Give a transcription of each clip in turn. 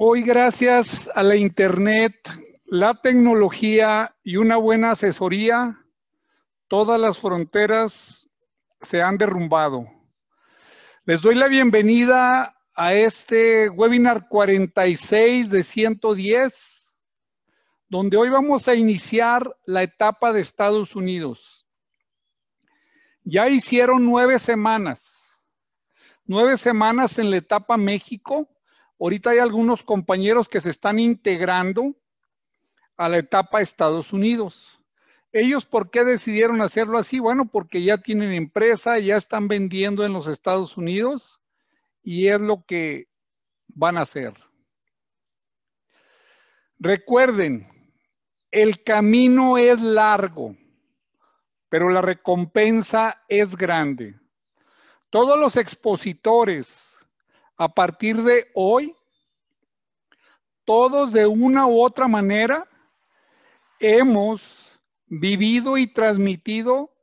Hoy gracias a la Internet, la tecnología y una buena asesoría, todas las fronteras se han derrumbado. Les doy la bienvenida a este webinar 46 de 110, donde hoy vamos a iniciar la etapa de Estados Unidos. Ya hicieron nueve semanas, nueve semanas en la etapa México, Ahorita hay algunos compañeros que se están integrando a la etapa Estados Unidos. ¿Ellos por qué decidieron hacerlo así? Bueno, porque ya tienen empresa, ya están vendiendo en los Estados Unidos y es lo que van a hacer. Recuerden, el camino es largo, pero la recompensa es grande. Todos los expositores, a partir de hoy, todos de una u otra manera hemos vivido y transmitido,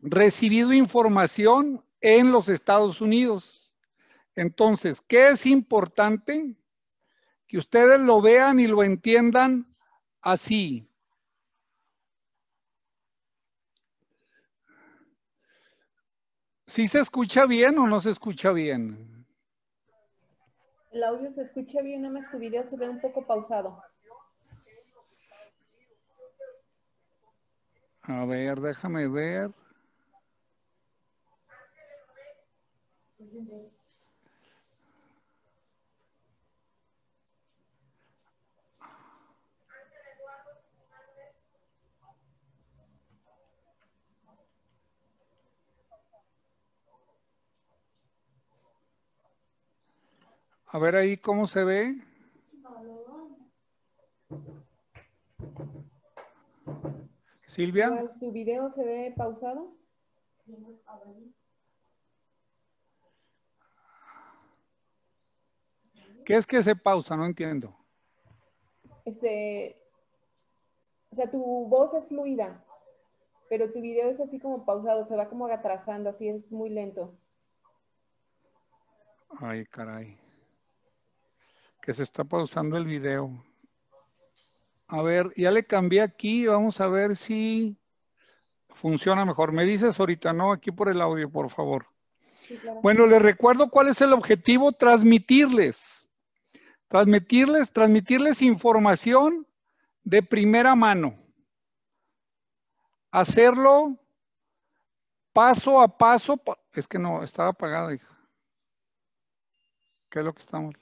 recibido información en los Estados Unidos. Entonces, ¿qué es importante? Que ustedes lo vean y lo entiendan así. ¿Sí se escucha bien o no se escucha bien? El audio se escucha bien, nada más tu video se ve un poco pausado. A ver, déjame ver. A ver ahí cómo se ve. Silvia. ¿Tu video se ve pausado? ¿Qué es que se pausa? No entiendo. Este, o sea, tu voz es fluida, pero tu video es así como pausado, se va como atrasando, así es muy lento. Ay, caray que se está pausando el video. A ver, ya le cambié aquí, vamos a ver si funciona mejor. Me dices ahorita, ¿no? Aquí por el audio, por favor. Bueno, les recuerdo cuál es el objetivo, transmitirles. Transmitirles, transmitirles información de primera mano. Hacerlo paso a paso. Es que no, estaba apagado, hija. ¿Qué es lo que estamos?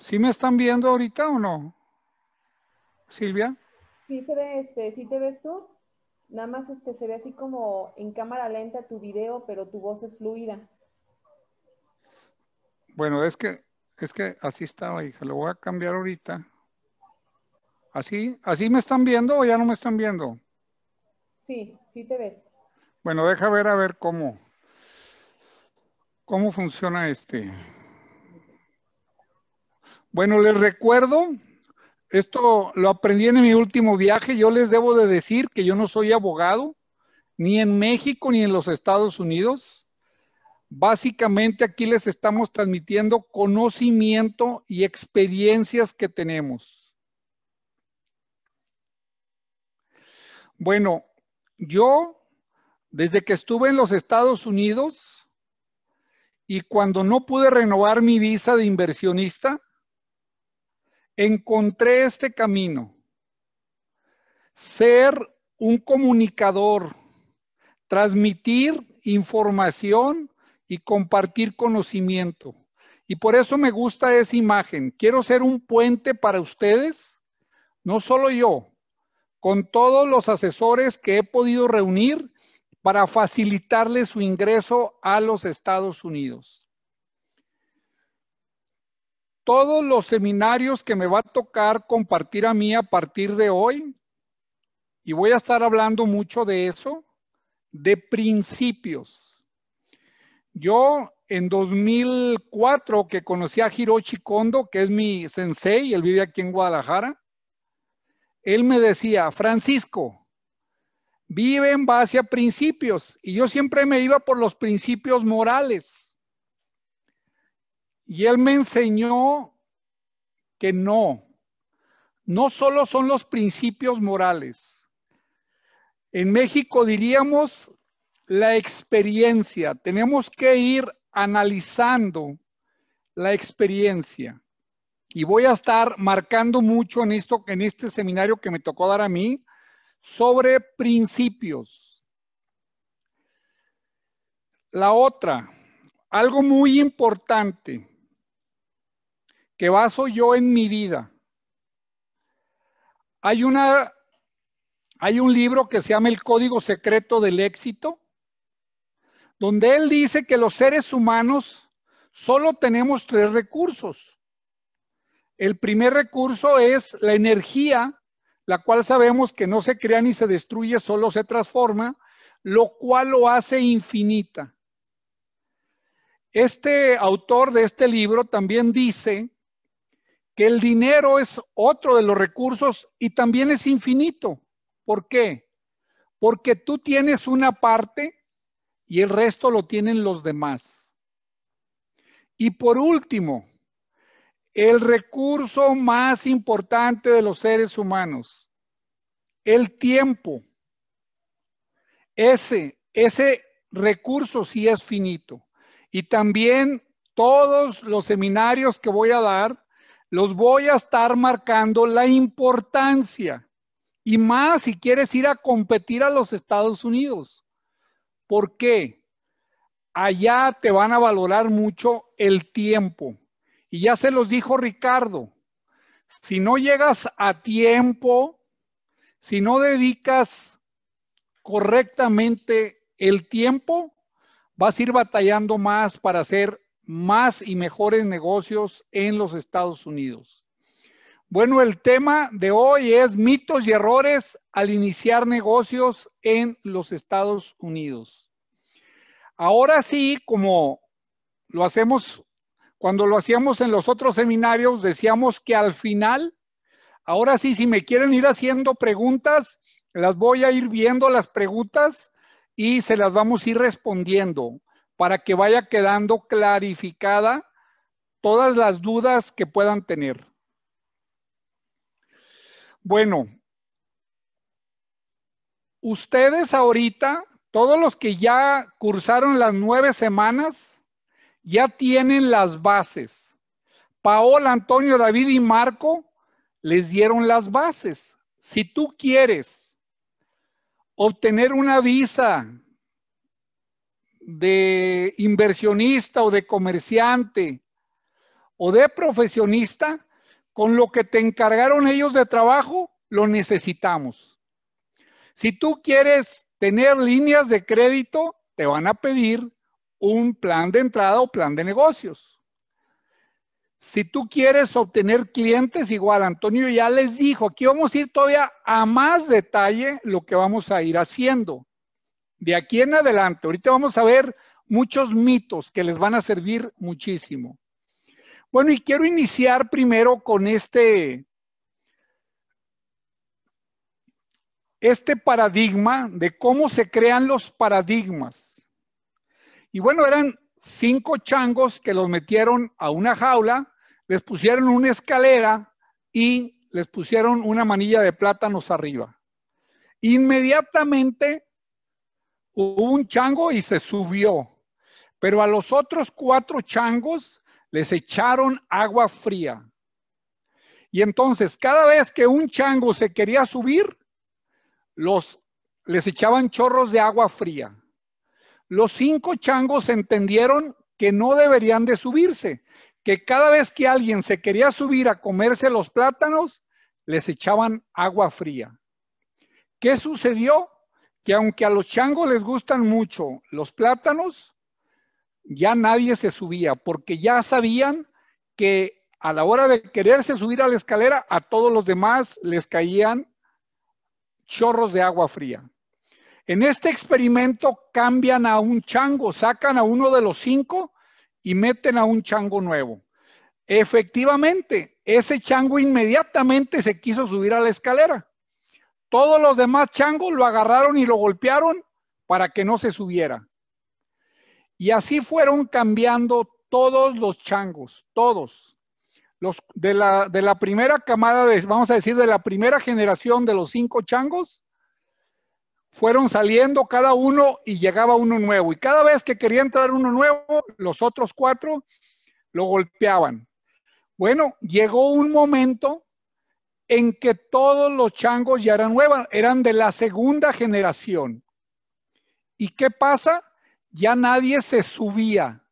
¿Sí me están viendo ahorita o no? Silvia. Sí, este, ¿sí te ves tú? Nada más este, se ve así como en cámara lenta tu video, pero tu voz es fluida. Bueno, es que, es que así estaba, hija. Lo voy a cambiar ahorita. ¿Así? ¿Así me están viendo o ya no me están viendo? Sí, sí te ves. Bueno, deja ver a ver cómo, cómo funciona este. Bueno, les recuerdo, esto lo aprendí en mi último viaje, yo les debo de decir que yo no soy abogado, ni en México ni en los Estados Unidos. Básicamente aquí les estamos transmitiendo conocimiento y experiencias que tenemos. Bueno, yo desde que estuve en los Estados Unidos y cuando no pude renovar mi visa de inversionista, encontré este camino. Ser un comunicador, transmitir información y compartir conocimiento. Y por eso me gusta esa imagen. Quiero ser un puente para ustedes, no solo yo, con todos los asesores que he podido reunir para facilitarles su ingreso a los Estados Unidos todos los seminarios que me va a tocar compartir a mí a partir de hoy, y voy a estar hablando mucho de eso, de principios. Yo en 2004 que conocí a Hiroshi Kondo, que es mi sensei, él vive aquí en Guadalajara, él me decía, Francisco, vive en base a principios. Y yo siempre me iba por los principios morales. Y él me enseñó que no, no solo son los principios morales. En México diríamos la experiencia, tenemos que ir analizando la experiencia. Y voy a estar marcando mucho en esto, en este seminario que me tocó dar a mí, sobre principios. La otra, algo muy importante, que baso yo en mi vida. Hay, una, hay un libro que se llama El Código Secreto del Éxito, donde él dice que los seres humanos solo tenemos tres recursos. El primer recurso es la energía, la cual sabemos que no se crea ni se destruye, solo se transforma, lo cual lo hace infinita. Este autor de este libro también dice el dinero es otro de los recursos y también es infinito. ¿Por qué? Porque tú tienes una parte y el resto lo tienen los demás. Y por último, el recurso más importante de los seres humanos, el tiempo. Ese, ese recurso sí es finito. Y también todos los seminarios que voy a dar los voy a estar marcando la importancia. Y más si quieres ir a competir a los Estados Unidos. ¿Por qué? Allá te van a valorar mucho el tiempo. Y ya se los dijo Ricardo, si no llegas a tiempo, si no dedicas correctamente el tiempo, vas a ir batallando más para ser más y mejores negocios en los Estados Unidos. Bueno, el tema de hoy es mitos y errores al iniciar negocios en los Estados Unidos. Ahora sí, como lo hacemos, cuando lo hacíamos en los otros seminarios, decíamos que al final, ahora sí, si me quieren ir haciendo preguntas, las voy a ir viendo las preguntas y se las vamos a ir respondiendo para que vaya quedando clarificada todas las dudas que puedan tener. Bueno, ustedes ahorita, todos los que ya cursaron las nueve semanas, ya tienen las bases. Paola, Antonio, David y Marco les dieron las bases. Si tú quieres obtener una visa de inversionista o de comerciante o de profesionista, con lo que te encargaron ellos de trabajo, lo necesitamos. Si tú quieres tener líneas de crédito, te van a pedir un plan de entrada o plan de negocios. Si tú quieres obtener clientes, igual Antonio ya les dijo, aquí vamos a ir todavía a más detalle lo que vamos a ir haciendo de aquí en adelante, ahorita vamos a ver muchos mitos que les van a servir muchísimo. Bueno, y quiero iniciar primero con este, este paradigma de cómo se crean los paradigmas. Y bueno, eran cinco changos que los metieron a una jaula, les pusieron una escalera y les pusieron una manilla de plátanos arriba. Inmediatamente Hubo un chango y se subió, pero a los otros cuatro changos les echaron agua fría. Y entonces, cada vez que un chango se quería subir, los, les echaban chorros de agua fría. Los cinco changos entendieron que no deberían de subirse, que cada vez que alguien se quería subir a comerse los plátanos, les echaban agua fría. ¿Qué sucedió? que aunque a los changos les gustan mucho los plátanos, ya nadie se subía, porque ya sabían que a la hora de quererse subir a la escalera, a todos los demás les caían chorros de agua fría. En este experimento cambian a un chango, sacan a uno de los cinco y meten a un chango nuevo. Efectivamente, ese chango inmediatamente se quiso subir a la escalera. Todos los demás changos lo agarraron y lo golpearon para que no se subiera. Y así fueron cambiando todos los changos, todos. Los, de, la, primera camada, de, vamos a decir, de la primera generación de los cinco changos, fueron saliendo cada uno y llegaba uno nuevo. Y cada vez que quería entrar uno nuevo, los otros cuatro lo golpeaban. Bueno, llegó un momento en que todos los changos ya eran nuevos, eran de la segunda generación. ¿Y qué pasa? Ya nadie se subía.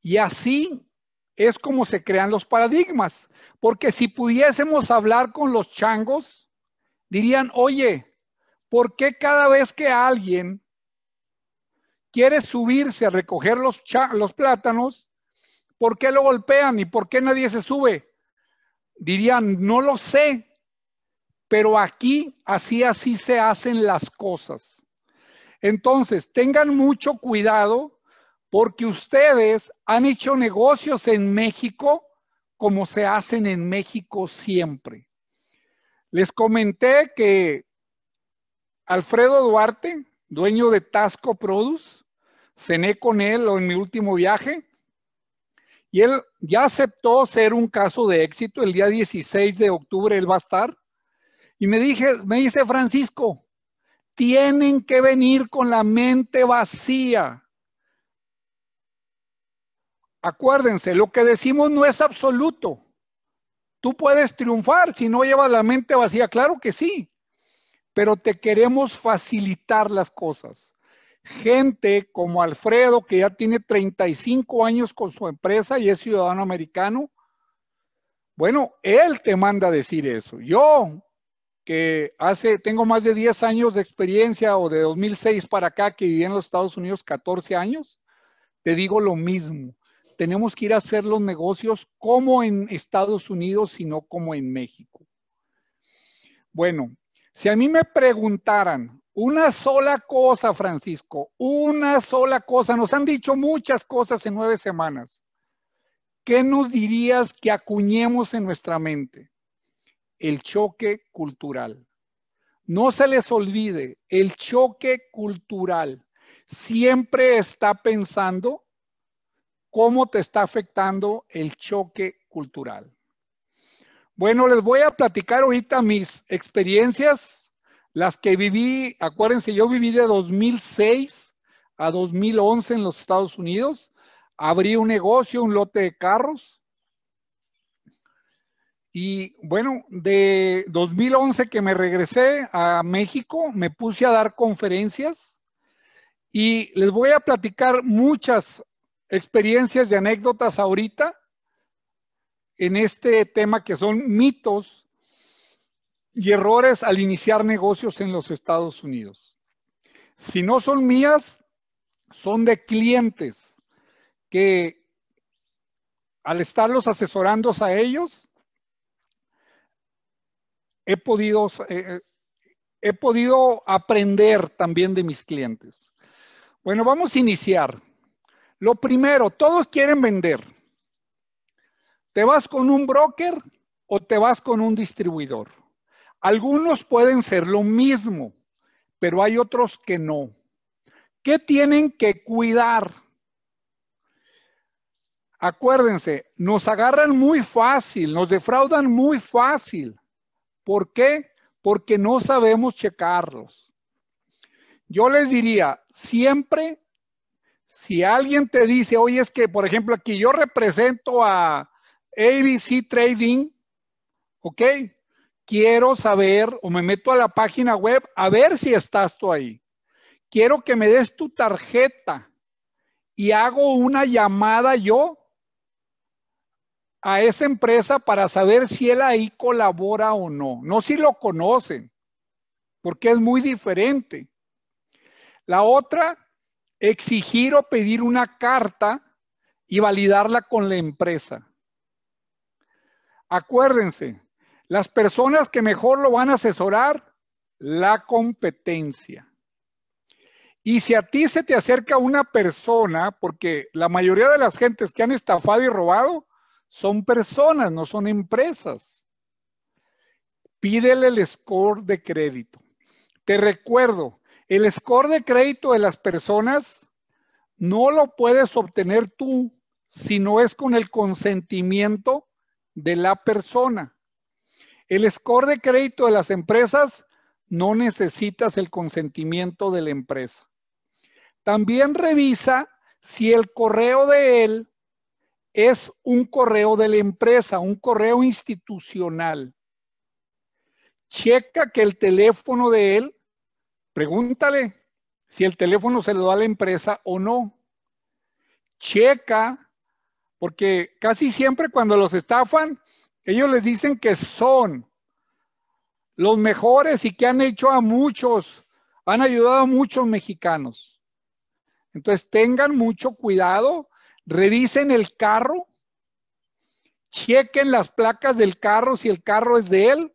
Y así es como se crean los paradigmas, porque si pudiésemos hablar con los changos, dirían, oye, ¿por qué cada vez que alguien quiere subirse a recoger los, los plátanos, ¿por qué lo golpean y por qué nadie se sube? dirían, no lo sé, pero aquí así así se hacen las cosas. Entonces, tengan mucho cuidado porque ustedes han hecho negocios en México como se hacen en México siempre. Les comenté que Alfredo Duarte, dueño de Tasco Produce, cené con él en mi último viaje y él ya aceptó ser un caso de éxito. El día 16 de octubre él va a estar. Y me, dije, me dice Francisco, tienen que venir con la mente vacía. Acuérdense, lo que decimos no es absoluto. Tú puedes triunfar si no llevas la mente vacía, claro que sí, pero te queremos facilitar las cosas gente como Alfredo, que ya tiene 35 años con su empresa y es ciudadano americano, bueno, él te manda a decir eso. Yo, que hace, tengo más de 10 años de experiencia o de 2006 para acá, que viví en los Estados Unidos 14 años, te digo lo mismo. Tenemos que ir a hacer los negocios como en Estados Unidos, sino como en México. Bueno, si a mí me preguntaran, una sola cosa, Francisco, una sola cosa. Nos han dicho muchas cosas en nueve semanas. ¿Qué nos dirías que acuñemos en nuestra mente? El choque cultural. No se les olvide, el choque cultural siempre está pensando cómo te está afectando el choque cultural. Bueno, les voy a platicar ahorita mis experiencias las que viví, acuérdense, yo viví de 2006 a 2011 en los Estados Unidos. Abrí un negocio, un lote de carros. Y bueno, de 2011 que me regresé a México, me puse a dar conferencias y les voy a platicar muchas experiencias y anécdotas ahorita en este tema que son mitos y errores al iniciar negocios en los Estados Unidos. Si no son mías, son de clientes que al estarlos asesorando a ellos, he podido, eh, eh, he podido aprender también de mis clientes. Bueno, vamos a iniciar. Lo primero, todos quieren vender. ¿Te vas con un broker o te vas con un distribuidor? Algunos pueden ser lo mismo, pero hay otros que no. ¿Qué tienen que cuidar? Acuérdense, nos agarran muy fácil, nos defraudan muy fácil. ¿Por qué? Porque no sabemos checarlos. Yo les diría, siempre, si alguien te dice, oye, es que, por ejemplo, aquí yo represento a ABC Trading, ¿ok? quiero saber o me meto a la página web a ver si estás tú ahí. Quiero que me des tu tarjeta y hago una llamada yo a esa empresa para saber si él ahí colabora o no. No si lo conocen, porque es muy diferente. La otra, exigir o pedir una carta y validarla con la empresa. Acuérdense, las personas que mejor lo van a asesorar, la competencia. Y si a ti se te acerca una persona, porque la mayoría de las gentes que han estafado y robado son personas, no son empresas. Pídele el score de crédito. Te recuerdo, el score de crédito de las personas no lo puedes obtener tú si no es con el consentimiento de la persona. El score de crédito de las empresas no necesitas el consentimiento de la empresa. También revisa si el correo de él es un correo de la empresa, un correo institucional. Checa que el teléfono de él, pregúntale si el teléfono se lo da a la empresa o no. Checa, porque casi siempre cuando los estafan, ellos les dicen que son los mejores y que han hecho a muchos, han ayudado a muchos mexicanos. Entonces tengan mucho cuidado, revisen el carro, chequen las placas del carro si el carro es de él.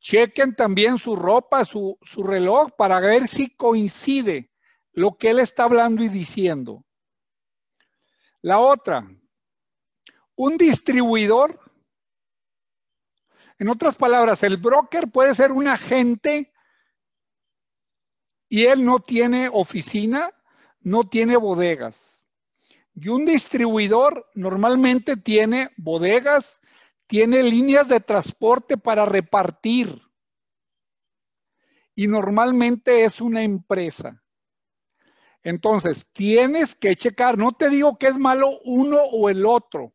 Chequen también su ropa, su, su reloj para ver si coincide lo que él está hablando y diciendo. La otra, un distribuidor. En otras palabras, el broker puede ser un agente y él no tiene oficina, no tiene bodegas. Y un distribuidor normalmente tiene bodegas, tiene líneas de transporte para repartir. Y normalmente es una empresa. Entonces, tienes que checar, no te digo que es malo uno o el otro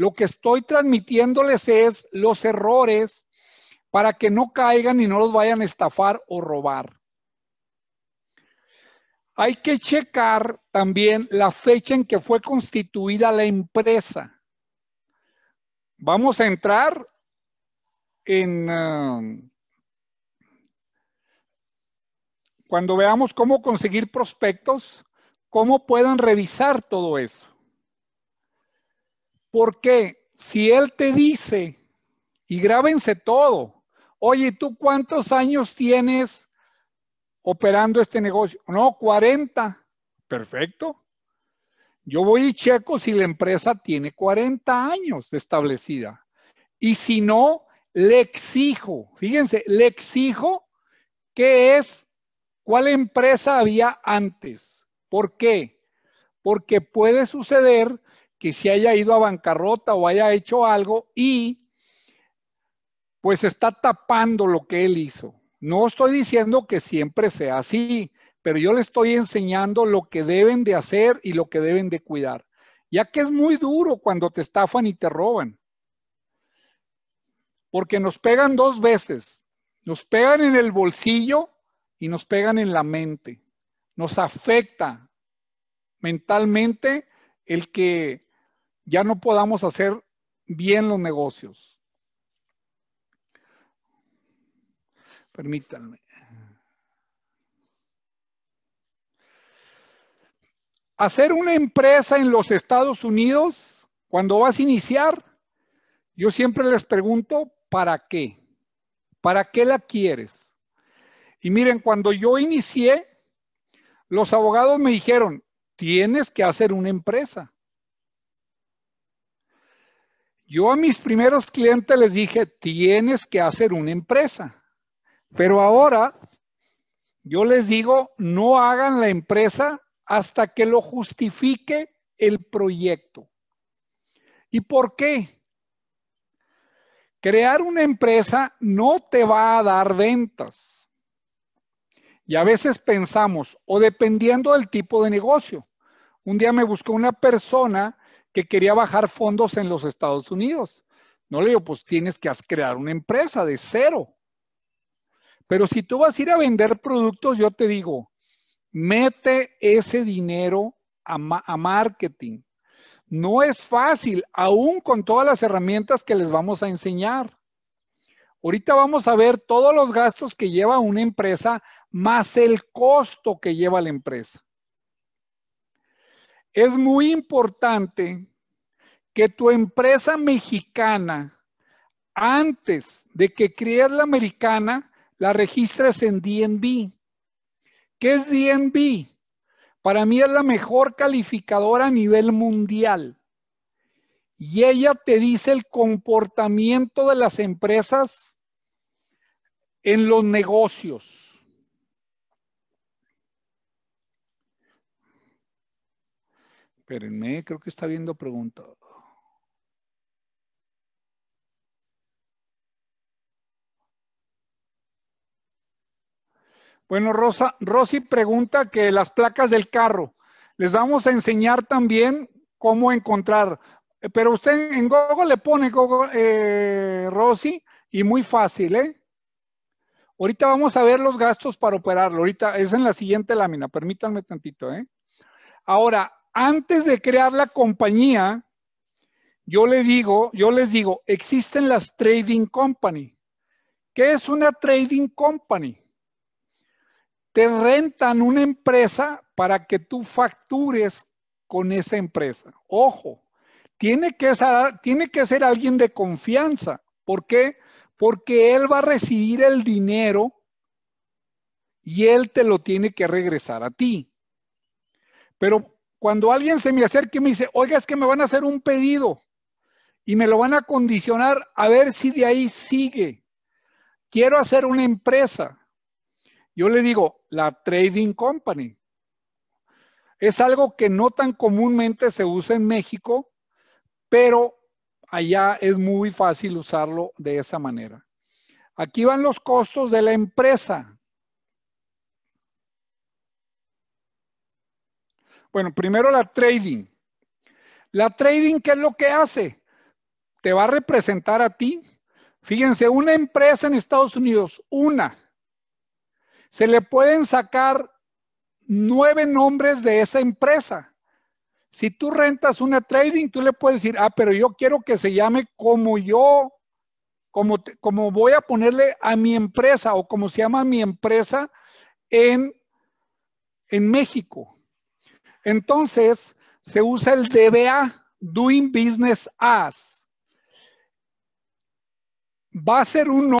lo que estoy transmitiéndoles es los errores para que no caigan y no los vayan a estafar o robar. Hay que checar también la fecha en que fue constituida la empresa. Vamos a entrar en... Um, cuando veamos cómo conseguir prospectos, cómo puedan revisar todo eso. Porque si él te dice, y grábense todo, oye, ¿tú cuántos años tienes operando este negocio? No, 40. Perfecto. Yo voy y checo si la empresa tiene 40 años establecida. Y si no, le exijo, fíjense, le exijo qué es, cuál empresa había antes. ¿Por qué? Porque puede suceder que se haya ido a bancarrota o haya hecho algo y pues está tapando lo que él hizo. No estoy diciendo que siempre sea así, pero yo le estoy enseñando lo que deben de hacer y lo que deben de cuidar, ya que es muy duro cuando te estafan y te roban, porque nos pegan dos veces, nos pegan en el bolsillo y nos pegan en la mente, nos afecta mentalmente el que ya no podamos hacer bien los negocios. Permítanme. Hacer una empresa en los Estados Unidos, cuando vas a iniciar, yo siempre les pregunto, ¿para qué? ¿Para qué la quieres? Y miren, cuando yo inicié, los abogados me dijeron, tienes que hacer una empresa. Yo a mis primeros clientes les dije, tienes que hacer una empresa. Pero ahora yo les digo, no hagan la empresa hasta que lo justifique el proyecto. ¿Y por qué? Crear una empresa no te va a dar ventas. Y a veces pensamos, o dependiendo del tipo de negocio. Un día me buscó una persona que quería bajar fondos en los Estados Unidos. No le digo, pues tienes que crear una empresa de cero. Pero si tú vas a ir a vender productos, yo te digo, mete ese dinero a, marketing. No es fácil, aún con todas las herramientas que les vamos a enseñar. Ahorita vamos a ver todos los gastos que lleva una empresa más el costo que lleva la empresa es muy importante que tu empresa mexicana, antes de que crees la americana, la registres en DNB. ¿Qué es DNB? Para mí es la mejor calificadora a nivel mundial. Y ella te dice el comportamiento de las empresas en los negocios Espérenme, creo que está viendo preguntas. Bueno, Rosa, Rosy pregunta que las placas del carro. Les vamos a enseñar también cómo encontrar. Pero usted en Google le pone Google, eh, Rosy y muy fácil, ¿eh? Ahorita vamos a ver los gastos para operarlo. Ahorita es en la siguiente lámina. Permítanme tantito, ¿eh? Ahora, antes de crear la compañía, yo le digo, yo les digo, existen las trading company. ¿Qué es una trading company? Te rentan una empresa para que tú factures con esa empresa. Ojo, tiene que ser, tiene que ser alguien de confianza. ¿Por qué? Porque él va a recibir el dinero y él te lo tiene que regresar a ti. Pero cuando alguien se me acerca y me dice, oiga, es que me van a hacer un pedido y me lo van a condicionar a ver si de ahí sigue. Quiero hacer una empresa. Yo le digo, la trading company. Es algo que no tan comúnmente se usa en México, pero allá es muy fácil usarlo de esa manera. Aquí van los costos de la empresa. Bueno, primero la trading. La trading, ¿qué es lo que hace? Te va a representar a ti. Fíjense, una empresa en Estados Unidos, una, se le pueden sacar nueve nombres de esa empresa. Si tú rentas una trading, tú le puedes decir, ah, pero yo quiero que se llame como yo, como, como voy a ponerle a mi empresa o como se llama mi empresa en, en México. Entonces, se usa el DBA, Doing Business As. Va a ser un